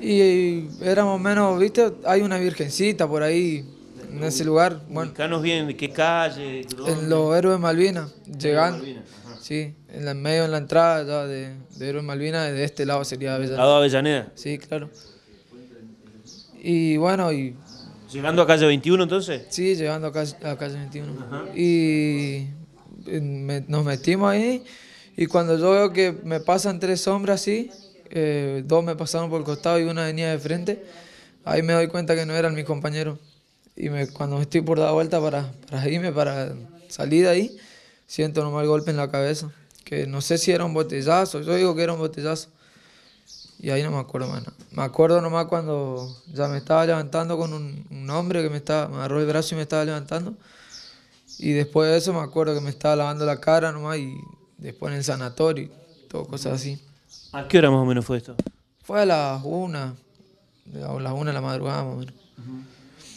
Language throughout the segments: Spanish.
Y éramos menos, viste, hay una virgencita por ahí, en ese lugar. Bueno, vienen bien, ¿qué calle? En los Héroes Malvinas, llegando. sí, en medio, en la entrada de, de Héroes Malvinas, de este lado sería Avellaneda. ¿Lado Avellaneda? Sí, claro. Y bueno, y... ¿Llegando a calle 21 entonces? Sí, llegando a calle, 21. Y nos metimos ahí, y cuando yo veo que me pasan tres sombras así eh, dos me pasaron por el costado y una venía de frente. Ahí me doy cuenta que no eran mis compañeros. Y me, cuando estoy por dar vuelta para, para irme, para salir de ahí, siento nomás el golpe en la cabeza. Que no sé si era un botellazo, yo digo que era un botellazo. Y ahí no me acuerdo más nada. Me acuerdo nomás cuando ya me estaba levantando con un, hombre que me, estaba, me agarró el brazo y me estaba levantando. Y después de eso me acuerdo que me estaba lavando la cara nomás y después en el sanatorio, todo cosas así. ¿A qué hora más o menos fue esto? Fue a las una, a las una de la madrugada más o menos.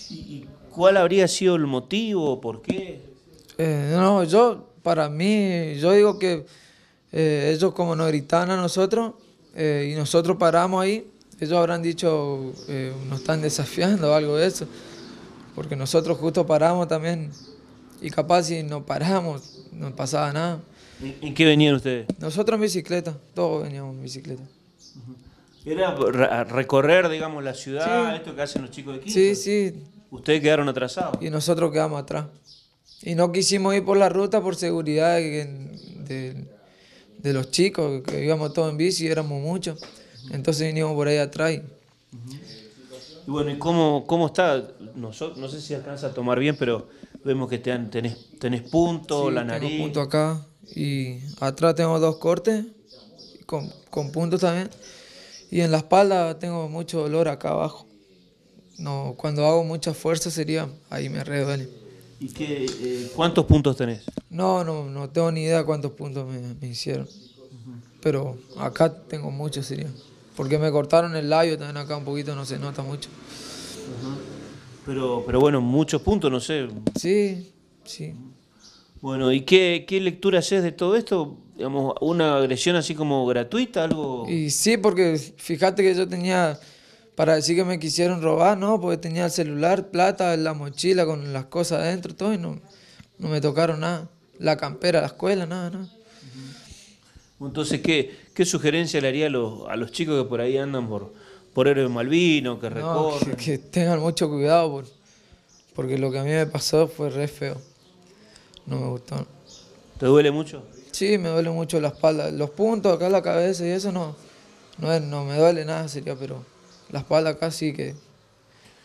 ¿Y, cuál habría sido el motivo? ¿Por qué? Eh, no, yo, para mí, yo digo que eh, ellos como nos gritaban a nosotros eh, y nosotros paramos ahí, ellos habrán dicho, nos están desafiando o algo de eso, porque nosotros justo paramos también y capaz si no paramos no pasaba nada. ¿En qué venían ustedes? Nosotros en bicicleta, todos veníamos en bicicleta. Era recorrer, digamos, la ciudad, esto que hacen los chicos de aquí. Sí, sí. Ustedes quedaron atrasados. Y nosotros quedamos atrás. Y no quisimos ir por la ruta por seguridad de, los chicos, que íbamos todos en bici, éramos muchos. Entonces vinimos por ahí atrás. Y, bueno, ¿y cómo, cómo está? no sé si alcanza a tomar bien, pero vemos que te tenés, tenés punto, la nariz. Tengo punto acá. Y atrás tengo dos cortes con, con puntos también. Y en la espalda tengo mucho dolor acá abajo. No, cuando hago mucha fuerza sería, ahí me re duele. ¿Y qué, eh, cuántos puntos tenés? No, no, no tengo ni idea cuántos puntos me, hicieron. Pero acá tengo muchos sería. Porque me cortaron el labio también acá un poquito, no se nota mucho. Pero, pero bueno, muchos puntos, no sé. Sí, sí. Bueno, ¿y qué, lectura haces de todo esto? Digamos, ¿Una agresión así como gratuita? algo Y sí, porque fíjate que yo tenía, para decir que me quisieron robar, ¿no? Porque tenía el celular, plata, la mochila con las cosas adentro, todo, y no, no me tocaron nada. La campera, la escuela, nada, nada. Entonces, ¿qué, qué sugerencia le haría a los, chicos que por ahí andan por, por héroes malvino, que recorren? que, tengan mucho cuidado, porque lo que a mí me pasó fue re feo no me mm. gustó. ¿Te duele mucho? Sí, me duele mucho la espalda. Los puntos acá, en la cabeza y eso no, no, no me duele nada, sería, pero la espalda acá sí que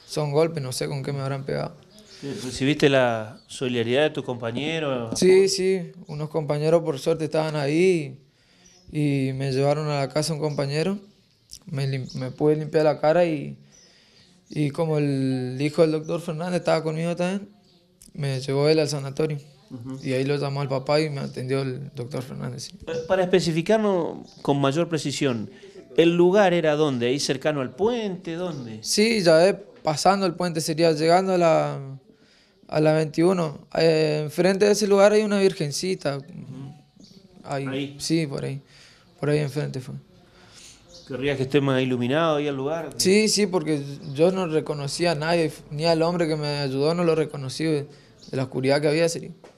son golpes, no sé con qué me habrán pegado. ¿Recibiste la solidaridad de tus compañeros? Sí, sí, unos compañeros por suerte estaban ahí y me llevaron a la casa un compañero, me, pude limpiar la cara y, y como el hijo del doctor Fernández estaba conmigo también, me llevó él al sanatorio. Y ahí lo llamó al papá y me atendió el doctor Fernández. Para especificarnos con mayor precisión, ¿el lugar era dónde? ¿Ahí cercano al puente? ¿Dónde? Sí, ya eh, pasando el puente, sería llegando a la, a la 21. Eh, enfrente de ese lugar hay una virgencita. ahí, Sí, por ahí. Por ahí enfrente fue. ¿Querrías que esté más iluminado ahí el lugar? Sí, sí, porque yo no reconocía a nadie, ni al hombre que me ayudó, no lo reconocí de la oscuridad que había. Sería.